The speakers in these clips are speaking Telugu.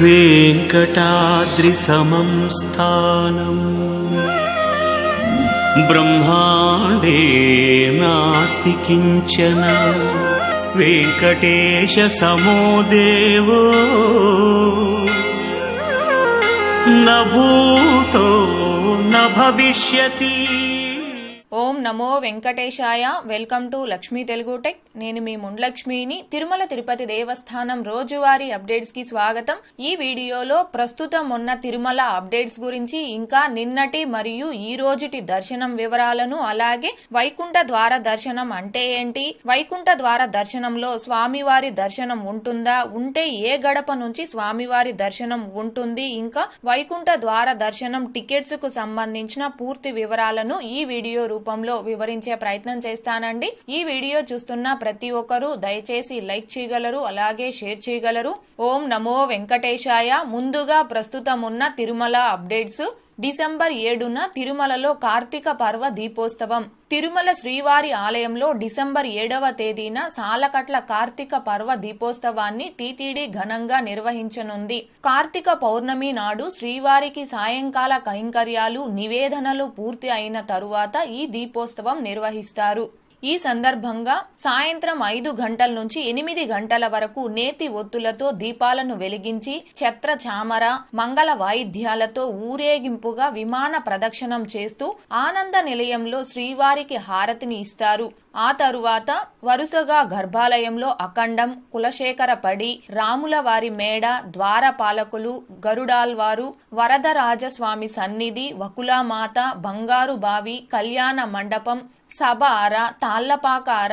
वेङ्कटाद्रिसमं स्थानम् ब्रह्माण्डे नास्ति किञ्चन वेङ्कटेशसमो देवो न भूतो न भविष्यति ఓం నమో వెంకటేశాయ welcome to Lakshmi Telugu tech నేను మీ ముండ్లక్ష్మిని తిరుమల తిరుపతి దేవస్థానం రోజువారీ అప్డేట్స్ కి స్వాగతం ఈ వీడియోలో ప్రస్తుతం ఉన్న తిరుమల అప్డేట్స్ గురించి ఇంకా నిన్నటి మరియు ఈ రోజుటి దర్శనం వివరాలను అలాగే వైకుంఠ ద్వార దర్శనం అంటే ఏంటి వైకుంఠ ద్వార దర్శనంలో స్వామివారి దర్శనం ఉంటుందా ఉంటే ఏ గడప నుంచి స్వామివారి దర్శనం ఉంటుంది ఇంకా వైకుంఠ ద్వార దర్శనం టికెట్స్ కు సంబంధించిన పూర్తి వివరాలను ఈ వీడియో రూపంలో వివరించే ప్రయత్నం చేస్తానండి ఈ వీడియో చూస్తున్న ప్రతి ఒక్కరూ దయచేసి లైక్ చేయగలరు అలాగే షేర్ చేయగలరు ఓం నమో వెంకటేశాయ ముందుగా ప్రస్తుతం ఉన్న తిరుమల అప్డేట్స్ డిసెంబర్ ఏడున తిరుమలలో కార్తీక పర్వ దీపోత్సవం తిరుమల శ్రీవారి ఆలయంలో డిసెంబర్ ఏడవ తేదీన సాలకట్ల కార్తీక పర్వ దీపోత్సవాన్ని టీటీడీ ఘనంగా నిర్వహించనుంది కార్తీక పౌర్ణమి నాడు శ్రీవారికి సాయంకాల కైంకర్యాలు నివేదనలు పూర్తి అయిన తరువాత ఈ దీపోత్సవం నిర్వహిస్తారు ఈ సందర్భంగా సాయంత్రం ఐదు గంటల నుంచి ఎనిమిది గంటల వరకు నేతి ఒత్తులతో దీపాలను వెలిగించి ఛత్ర చామర మంగళ వాయిద్యాలతో ఊరేగింపుగా విమాన ప్రదక్షిణం చేస్తూ ఆనంద నిలయంలో శ్రీవారికి హారతిని ఇస్తారు ఆ తరువాత వరుసగా గర్భాలయంలో అఖండం కులశేఖరపడి రాముల వారి మేడ ద్వారపాలకులు గరుడాల్వారు వరదరాజస్వామి సన్నిధి వకులామాత బంగారు బావి కళ్యాణ మండపం సభ అర తాళ్లపాక అర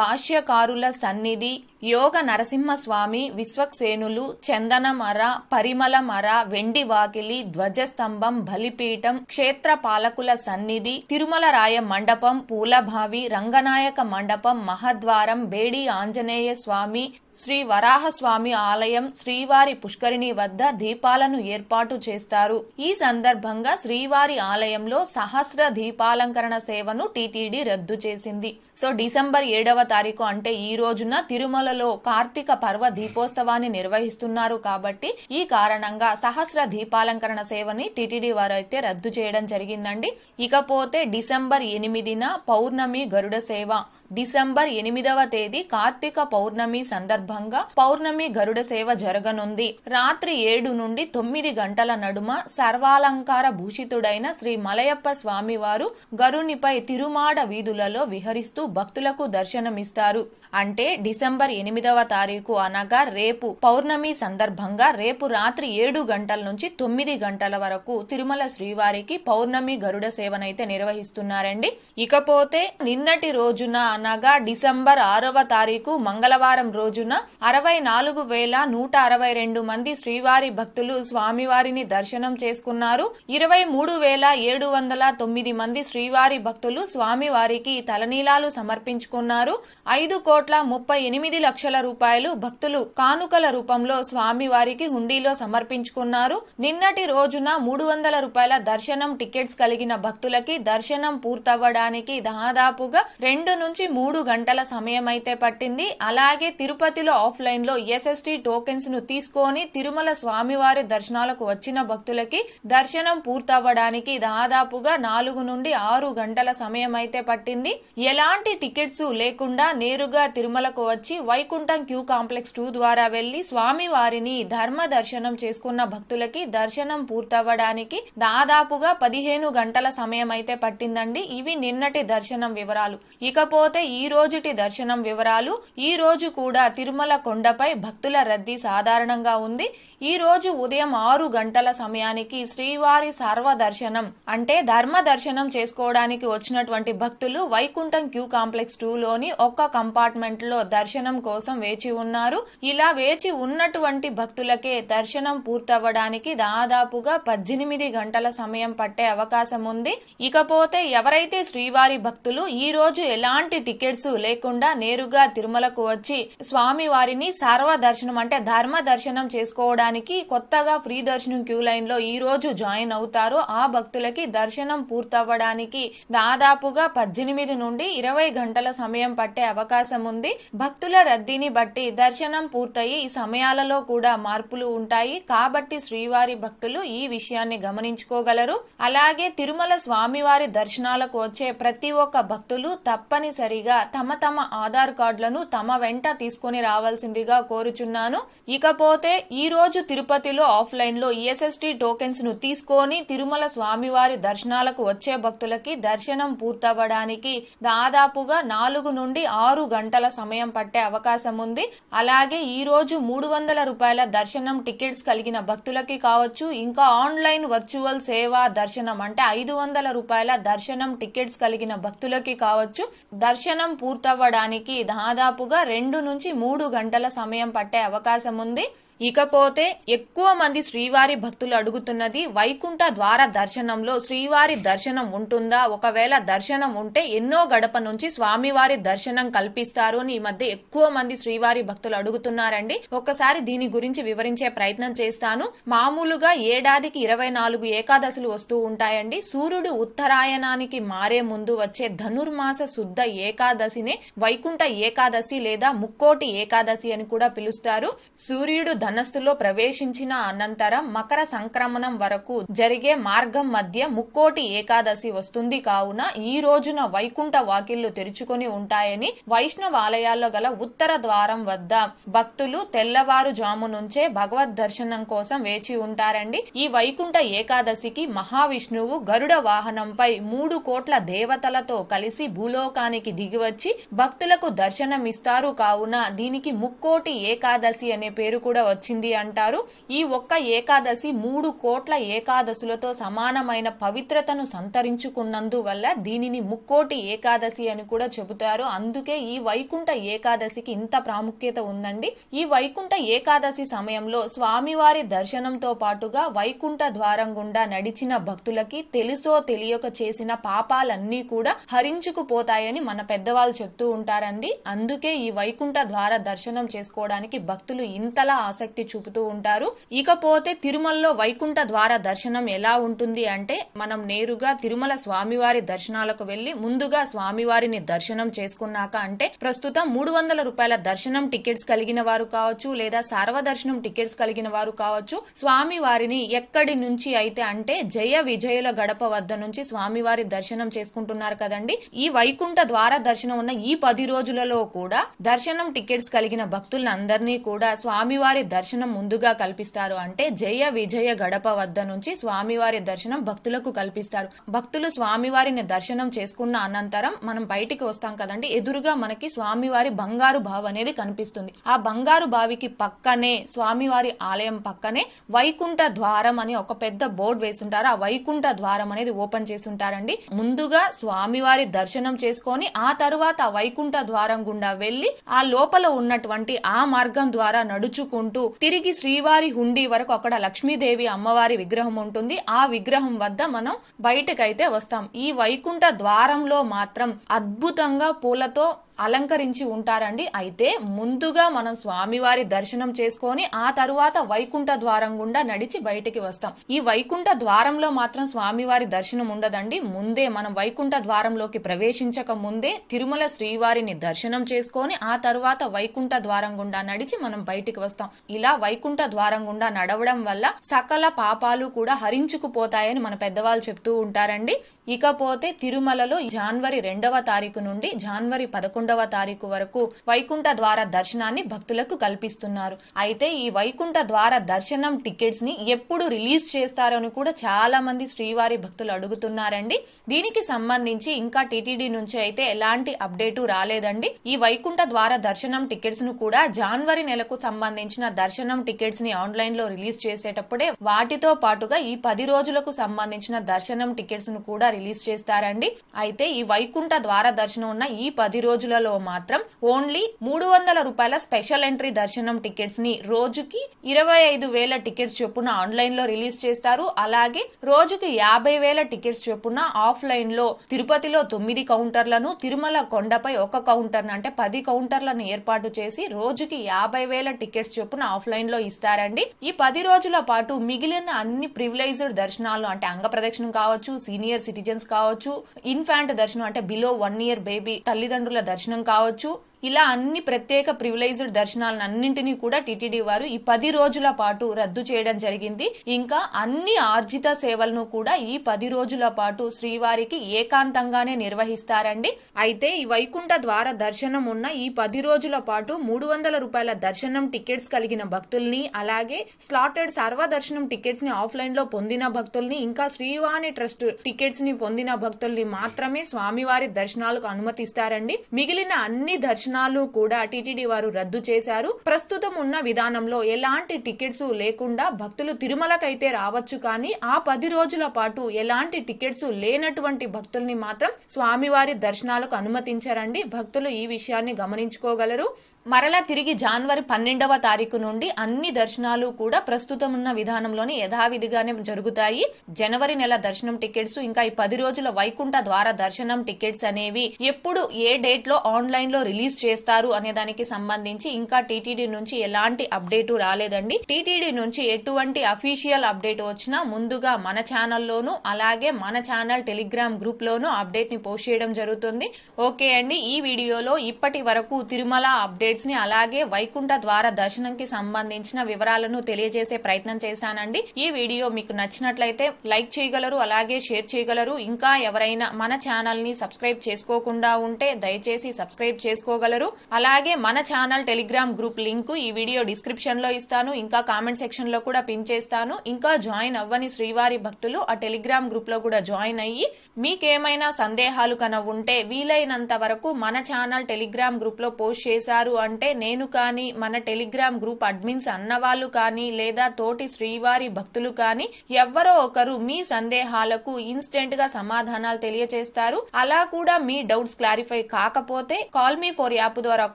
భాష్యకారుల సన్నిధి యోగ నరసింహస్వామి విశ్వక్సేనులు చందనమర పరిమళమర వెండి వాకిలి ధ్వజస్తంభం బలిపీఠం క్షేత్ర పాలకుల సన్నిధి తిరుమలరాయ మండపం పూలభావి రంగనాయక మండపం మహద్వారం బేడి ఆంజనేయ స్వామి శ్రీ వరాహస్వామి ఆలయం శ్రీవారి పుష్కరిణి వద్ద దీపాలను ఏర్పాటు చేస్తారు ఈ సందర్భంగా శ్రీవారి ఆలయంలో సహస్ర దీపాలంకరణ సేవను టీటీడీ రద్దు చేసింది సో డిసెంబర్ ఏడవ పదవ తారీఖు అంటే ఈ రోజున తిరుమలలో కార్తీక పర్వ దీపోత్సవాన్ని నిర్వహిస్తున్నారు కాబట్టి ఈ కారణంగా సహస్ర దీపాలంకరణ సేవని టిటిడి వారు అయితే రద్దు చేయడం జరిగిందండి ఇకపోతే డిసెంబర్ ఎనిమిదిన పౌర్ణమి గరుడ సేవ డిసెంబర్ ఎనిమిదవ తేదీ కార్తీక పౌర్ణమి సందర్భంగా పౌర్ణమి గరుడ సేవ జరగనుంది రాత్రి ఏడు నుండి తొమ్మిది గంటల నడుమ సర్వాలంకార భూషితుడైన శ్రీ మలయప్ప స్వామివారు గరునిపై తిరుమాడ వీధులలో విహరిస్తూ భక్తులకు దర్శనం ఇస్తారు అంటే డిసెంబర్ ఎనిమిదవ తారీఖు అనగా రేపు పౌర్ణమి సందర్భంగా రేపు రాత్రి ఏడు గంటల నుంచి తొమ్మిది గంటల వరకు తిరుమల శ్రీవారికి పౌర్ణమి గరుడ సేవనైతే నిర్వహిస్తున్నారండి ఇకపోతే నిన్నటి రోజున అనగా డిసెంబర్ ఆరవ తారీఖు మంగళవారం రోజున అరవై నాలుగు వేల నూట అరవై రెండు మంది శ్రీవారి భక్తులు స్వామివారిని దర్శనం చేసుకున్నారు ఇరవై మూడు వేల ఏడు వందల తొమ్మిది మంది శ్రీవారి భక్తులు స్వామివారికి తలనీలాలు సమర్పించుకున్నారు ఐదు కోట్ల ముప్పై ఎనిమిది లక్షల రూపాయలు భక్తులు కానుకల రూపంలో స్వామివారికి హుండీలో సమర్పించుకున్నారు నిన్నటి రోజున మూడు వందల రూపాయల దర్శనం టికెట్స్ కలిగిన భక్తులకి దర్శనం పూర్తవ్వడానికి దాదాపుగా రెండు నుంచి మూడు గంటల సమయం అయితే పట్టింది అలాగే తిరుపతిలో ఆఫ్లైన్ లో ఎస్ఎస్టి టోకెన్స్ ను తీసుకొని తిరుమల స్వామివారి దర్శనాలకు వచ్చిన భక్తులకి దర్శనం పూర్తవ్వడానికి దాదాపుగా నాలుగు నుండి ఆరు గంటల సమయం అయితే పట్టింది ఎలాంటి టికెట్స్ లేకుండా కాకుండా నేరుగా తిరుమలకు వచ్చి వైకుంఠం క్యూ కాంప్లెక్స్ టూ ద్వారా వెళ్లి స్వామివారిని ధర్మ దర్శనం చేసుకున్న భక్తులకి దర్శనం పూర్తవ్వడానికి దాదాపుగా పదిహేను గంటల సమయం అయితే పట్టిందండి ఇవి నిన్నటి దర్శనం వివరాలు ఇకపోతే ఈ రోజుటి దర్శనం వివరాలు ఈ రోజు కూడా తిరుమల కొండపై భక్తుల రద్దీ సాధారణంగా ఉంది ఈ రోజు ఉదయం ఆరు గంటల సమయానికి శ్రీవారి సర్వ దర్శనం అంటే ధర్మ దర్శనం చేసుకోవడానికి వచ్చినటువంటి భక్తులు వైకుంఠం క్యూ కాంప్లెక్స్ టూ లోని ఒక్క కంపార్ట్మెంట్లో దర్శనం కోసం వేచి ఉన్నారు ఇలా వేచి ఉన్నటువంటి భక్తులకే దర్శనం పూర్తవ్వడానికి దాదాపుగా పద్దెనిమిది గంటల సమయం పట్టే అవకాశం ఉంది ఇకపోతే ఎవరైతే శ్రీవారి భక్తులు ఈ రోజు ఎలాంటి టికెట్స్ లేకుండా నేరుగా తిరుమలకు వచ్చి స్వామి వారిని సర్వ దర్శనం అంటే ధర్మ దర్శనం చేసుకోవడానికి కొత్తగా ఫ్రీ దర్శనం క్యూ లైన్ లో ఈ రోజు జాయిన్ అవుతారు ఆ భక్తులకి దర్శనం పూర్తవ్వడానికి దాదాపుగా పద్దెనిమిది నుండి ఇరవై గంటల సమయం పట్టే పట్టే అవకాశం ఉంది భక్తుల రద్దీని బట్టి దర్శనం పూర్తయి ఈ సమయాలలో కూడా మార్పులు ఉంటాయి కాబట్టి శ్రీవారి భక్తులు ఈ విషయాన్ని గమనించుకోగలరు అలాగే తిరుమల స్వామివారి దర్శనాలకు వచ్చే ప్రతి ఒక్క భక్తులు తప్పనిసరిగా తమ తమ ఆధార్ కార్డులను తమ వెంట తీసుకుని రావాల్సిందిగా కోరుచున్నాను ఇకపోతే ఈ రోజు తిరుపతిలో ఆఫ్లైన్ లో ఈఎస్ఎస్టి e టోకెన్స్ ను తీసుకొని తిరుమల స్వామివారి దర్శనాలకు వచ్చే భక్తులకి దర్శనం పూర్తవడానికి దాదాపుగా నాలుగు నుండి నుండి ఆరు గంటల సమయం పట్టే అవకాశం ఉంది అలాగే ఈ రోజు మూడు వందల రూపాయల దర్శనం టికెట్స్ కలిగిన భక్తులకి కావచ్చు ఇంకా ఆన్లైన్ వర్చువల్ సేవా దర్శనం అంటే ఐదు వందల రూపాయల దర్శనం టికెట్స్ కలిగిన భక్తులకి కావచ్చు దర్శనం పూర్తవ్వడానికి దాదాపుగా రెండు నుంచి మూడు గంటల సమయం పట్టే అవకాశం ఉంది ఇకపోతే ఎక్కువ మంది శ్రీవారి భక్తులు అడుగుతున్నది వైకుంఠ ద్వార దర్శనంలో శ్రీవారి దర్శనం ఉంటుందా ఒకవేళ దర్శనం ఉంటే ఎన్నో గడప నుంచి స్వామివారి దర్శనం కల్పిస్తారు అని ఈ మధ్య ఎక్కువ మంది శ్రీవారి భక్తులు అడుగుతున్నారండి ఒకసారి దీని గురించి వివరించే ప్రయత్నం చేస్తాను మామూలుగా ఏడాదికి ఇరవై నాలుగు ఏకాదశులు వస్తూ ఉంటాయండి సూర్యుడు ఉత్తరాయణానికి మారే ముందు వచ్చే ధనుర్మాస శుద్ధ ఏకాదశినే వైకుంఠ ఏకాదశి లేదా ముక్కోటి ఏకాదశి అని కూడా పిలుస్తారు సూర్యుడు ధనస్సులో ప్రవేశించిన అనంతరం మకర సంక్రమణం వరకు జరిగే మార్గం మధ్య ముక్కోటి ఏకాదశి వస్తుంది కావున ఈ రోజున వైకుంఠ వాకిళ్లు తెరుచుకొని ఉంటాయని వైష్ణవ ఆలయాల్లో గల ఉత్తర ద్వారం వద్ద భక్తులు తెల్లవారుజాము నుంచే భగవద్ దర్శనం కోసం వేచి ఉంటారండి ఈ వైకుంఠ ఏకాదశికి మహావిష్ణువు గరుడ వాహనంపై మూడు కోట్ల దేవతలతో కలిసి భూలోకానికి దిగివచ్చి భక్తులకు దర్శనమిస్తారు కావున దీనికి ముక్కోటి ఏకాదశి అనే పేరు కూడా వచ్చింది అంటారు ఈ ఒక్క ఏకాదశి మూడు కోట్ల ఏకాదశులతో సమానమైన పవిత్రతను సంతరించుకున్నందువల్ల దీనిని ముక్కోటి ఏకాదశి అని కూడా చెబుతారు అందుకే ఈ వైకుంఠ ఏకాదశికి ఇంత ప్రాముఖ్యత ఉందండి ఈ వైకుంఠ ఏకాదశి సమయంలో స్వామివారి దర్శనంతో పాటుగా వైకుంఠ ద్వారం గుండా నడిచిన భక్తులకి తెలుసో తెలియక చేసిన పాపాలన్నీ కూడా హరించుకుపోతాయని మన పెద్దవాళ్ళు చెప్తూ ఉంటారండి అందుకే ఈ వైకుంఠ ద్వార దర్శనం చేసుకోవడానికి భక్తులు ఇంతలా ఆసక్తి ఆసక్తి చూపుతూ ఉంటారు ఇకపోతే తిరుమలలో వైకుంఠ ద్వార దర్శనం ఎలా ఉంటుంది అంటే మనం నేరుగా తిరుమల స్వామివారి దర్శనాలకు వెళ్లి ముందుగా స్వామివారిని దర్శనం చేసుకున్నాక అంటే ప్రస్తుతం మూడు వందల రూపాయల దర్శనం టికెట్స్ కలిగిన వారు కావచ్చు లేదా సార్వదర్శనం టికెట్స్ కలిగిన వారు కావచ్చు స్వామివారిని ఎక్కడి నుంచి అయితే అంటే జయ విజయుల గడప వద్ద నుంచి స్వామివారి దర్శనం చేసుకుంటున్నారు కదండి ఈ వైకుంఠ ద్వార దర్శనం ఉన్న ఈ పది రోజులలో కూడా దర్శనం టికెట్స్ కలిగిన భక్తులందరినీ కూడా స్వామివారి దర్శనం ముందుగా కల్పిస్తారు అంటే జయ విజయ గడప వద్ద నుంచి స్వామివారి దర్శనం భక్తులకు కల్పిస్తారు భక్తులు స్వామివారిని దర్శనం చేసుకున్న అనంతరం మనం బయటికి వస్తాం కదండి ఎదురుగా మనకి స్వామివారి బంగారు బావి అనేది కనిపిస్తుంది ఆ బంగారు బావికి పక్కనే స్వామివారి ఆలయం పక్కనే వైకుంఠ ద్వారం అని ఒక పెద్ద బోర్డు వేసుంటారు ఆ వైకుంఠ ద్వారం అనేది ఓపెన్ చేస్తుంటారండి ముందుగా స్వామివారి దర్శనం చేసుకొని ఆ తరువాత వైకుంఠ ద్వారం గుండా వెళ్లి ఆ లోపల ఉన్నటువంటి ఆ మార్గం ద్వారా నడుచుకుంటూ తిరిగి శ్రీవారి హుండీ వరకు అక్కడ లక్ష్మీదేవి అమ్మవారి విగ్రహం ఉంటుంది ఆ విగ్రహం వద్ద మనం బయటకైతే వస్తాం ఈ వైకుంఠ ద్వారంలో మాత్రం అద్భుతంగా పూలతో అలంకరించి ఉంటారండి అయితే ముందుగా మనం స్వామివారి దర్శనం చేసుకొని ఆ తరువాత వైకుంఠ ద్వారం గుండా నడిచి బయటికి వస్తాం ఈ వైకుంఠ ద్వారంలో మాత్రం స్వామివారి దర్శనం ఉండదండి ముందే మనం వైకుంఠ ద్వారంలోకి ప్రవేశించక ముందే తిరుమల శ్రీవారిని దర్శనం చేసుకొని ఆ తరువాత వైకుంఠ ద్వారం గుండా నడిచి మనం బయటికి వస్తాం ఇలా వైకుంఠ ద్వారం గుండా నడవడం వల్ల సకల పాపాలు కూడా హరించుకుపోతాయని మన పెద్దవాళ్ళు చెప్తూ ఉంటారండి ఇకపోతే తిరుమలలో జనవరి రెండవ తారీఖు నుండి జాన్వరి పదకొండు పదకొండవ తారీఖు వరకు వైకుంఠ ద్వార దర్శనాన్ని భక్తులకు కల్పిస్తున్నారు అయితే ఈ వైకుంఠ ద్వార దర్శనం టికెట్స్ ని ఎప్పుడు రిలీజ్ చేస్తారని కూడా చాలా మంది శ్రీవారి భక్తులు అడుగుతున్నారండి దీనికి సంబంధించి ఇంకా టీటీడీ నుంచి అయితే ఎలాంటి అప్డేటు రాలేదండి ఈ వైకుంఠ ద్వార దర్శనం టికెట్స్ ను కూడా జనవరి నెలకు సంబంధించిన దర్శనం టికెట్స్ ని ఆన్లైన్ లో రిలీజ్ చేసేటప్పుడే వాటితో పాటుగా ఈ పది రోజులకు సంబంధించిన దర్శనం టికెట్స్ ను కూడా రిలీజ్ చేస్తారండి అయితే ఈ వైకుంఠ ద్వార దర్శనం ఉన్న ఈ పది రోజుల రోజులలో మాత్రం ఓన్లీ మూడు వందల రూపాయల స్పెషల్ ఎంట్రీ దర్శనం టికెట్స్ ని రోజుకి ఇరవై ఐదు వేల టికెట్స్ చొప్పున ఆన్లైన్ లో రిలీజ్ చేస్తారు అలాగే రోజుకి యాభై వేల టికెట్స్ చొప్పున ఆఫ్లైన్ లో తిరుపతిలో తొమ్మిది కౌంటర్లను తిరుమల కొండపై ఒక కౌంటర్ అంటే పది కౌంటర్లను ఏర్పాటు చేసి రోజుకి యాభై వేల టికెట్స్ చొప్పున ఆఫ్లైన్ లో ఇస్తారండి ఈ పది రోజుల పాటు మిగిలిన అన్ని ప్రివిలైజ్డ్ దర్శనాలు అంటే అంగ ప్రదక్షిణం కావచ్చు సీనియర్ సిటిజన్స్ కావచ్చు ఇన్ఫాంట్ దర్శనం అంటే బిలో వన్ ఇయర్ బేబీ తల్లిదండ్రుల దర్శనం దర్శనం కావచ్చు ఇలా అన్ని ప్రత్యేక ప్రివిలైజ్డ్ దర్శనాలను అన్నింటినీ కూడా టీటీడీ వారు ఈ పది రోజుల పాటు రద్దు చేయడం జరిగింది ఇంకా అన్ని ఆర్జిత సేవలను కూడా ఈ పది రోజుల పాటు శ్రీవారికి ఏకాంతంగానే నిర్వహిస్తారండి అయితే ఈ వైకుంఠ ద్వార దర్శనం ఉన్న ఈ పది రోజుల పాటు మూడు వందల రూపాయల దర్శనం టికెట్స్ కలిగిన భక్తుల్ని అలాగే స్లాటెడ్ సర్వదర్శనం టికెట్స్ ని ఆఫ్లైన్ లో పొందిన భక్తుల్ని ఇంకా శ్రీవాణి ట్రస్ట్ టికెట్స్ ని పొందిన భక్తుల్ని మాత్రమే స్వామివారి దర్శనాలకు అనుమతిస్తారండి మిగిలిన అన్ని దర్శన దర్శనాలు కూడా టీటీడీ వారు రద్దు చేశారు ప్రస్తుతం ఉన్న విధానంలో ఎలాంటి టికెట్స్ లేకుండా భక్తులు తిరుమలకైతే రావచ్చు కానీ ఆ పది రోజుల పాటు ఎలాంటి టికెట్స్ లేనటువంటి భక్తుల్ని మాత్రం స్వామివారి దర్శనాలకు అనుమతించారండి భక్తులు ఈ విషయాన్ని గమనించుకోగలరు మరలా తిరిగి జనవరి పన్నెండవ తారీఖు నుండి అన్ని దర్శనాలు కూడా ప్రస్తుతం ఉన్న విధానంలోనే యథావిధిగానే జరుగుతాయి జనవరి నెల దర్శనం టికెట్స్ ఇంకా ఈ పది రోజుల వైకుంఠ ద్వారా దర్శనం టికెట్స్ అనేవి ఎప్పుడు ఏ డేట్ లో ఆన్లైన్ లో రిలీజ్ చేస్తారు అనే దానికి సంబంధించి ఇంకా టీటీడీ నుంచి ఎలాంటి అప్డేటు రాలేదండి టీటీడీ నుంచి ఎటువంటి అఫీషియల్ అప్డేట్ వచ్చినా ముందుగా మన ఛానల్లోను అలాగే మన ఛానల్ టెలిగ్రామ్ గ్రూప్ లోను అప్డేట్ ని పోస్ట్ చేయడం జరుగుతుంది ఓకే అండి ఈ వీడియోలో ఇప్పటి వరకు తిరుమల అప్డేట్ గేట్స్ ని అలాగే వైకుంఠ ద్వార దర్శనంకి సంబంధించిన వివరాలను తెలియజేసే ప్రయత్నం చేశానండి ఈ వీడియో మీకు నచ్చినట్లయితే లైక్ చేయగలరు అలాగే షేర్ చేయగలరు ఇంకా ఎవరైనా మన ఛానల్ ని సబ్స్క్రైబ్ చేసుకోకుండా ఉంటే దయచేసి సబ్స్క్రైబ్ చేసుకోగలరు అలాగే మన ఛానల్ టెలిగ్రామ్ గ్రూప్ లింక్ ఈ వీడియో డిస్క్రిప్షన్ లో ఇస్తాను ఇంకా కామెంట్ సెక్షన్ లో కూడా పిన్ చేస్తాను ఇంకా జాయిన్ అవ్వని శ్రీవారి భక్తులు ఆ టెలిగ్రామ్ గ్రూప్ లో కూడా జాయిన్ అయ్యి మీకేమైనా సందేహాలు కన ఉంటే వీలైనంత వరకు మన ఛానల్ టెలిగ్రామ్ గ్రూప్ లో పోస్ట్ చేశారు అంటే నేను కానీ మన టెలిగ్రామ్ గ్రూప్ అడ్మిన్స్ అన్నవాళ్ళు కానీ లేదా తోటి శ్రీవారి భక్తులు కానీ ఎవ్వరో ఒకరు మీ సందేహాలకు ఇన్స్టెంట్ గా సమాధానాలు తెలియజేస్తారు అలా కూడా మీ డౌట్స్ క్లారిఫై కాకపోతే కాల్ మీ ఫోర్ యాప్ ద్వారా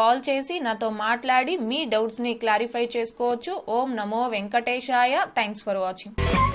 కాల్ చేసి నాతో మాట్లాడి మీ డౌట్స్ ని క్లారిఫై చేసుకోవచ్చు ఓం నమో వెంకటేశాయ థ్యాంక్స్ ఫర్ వాచింగ్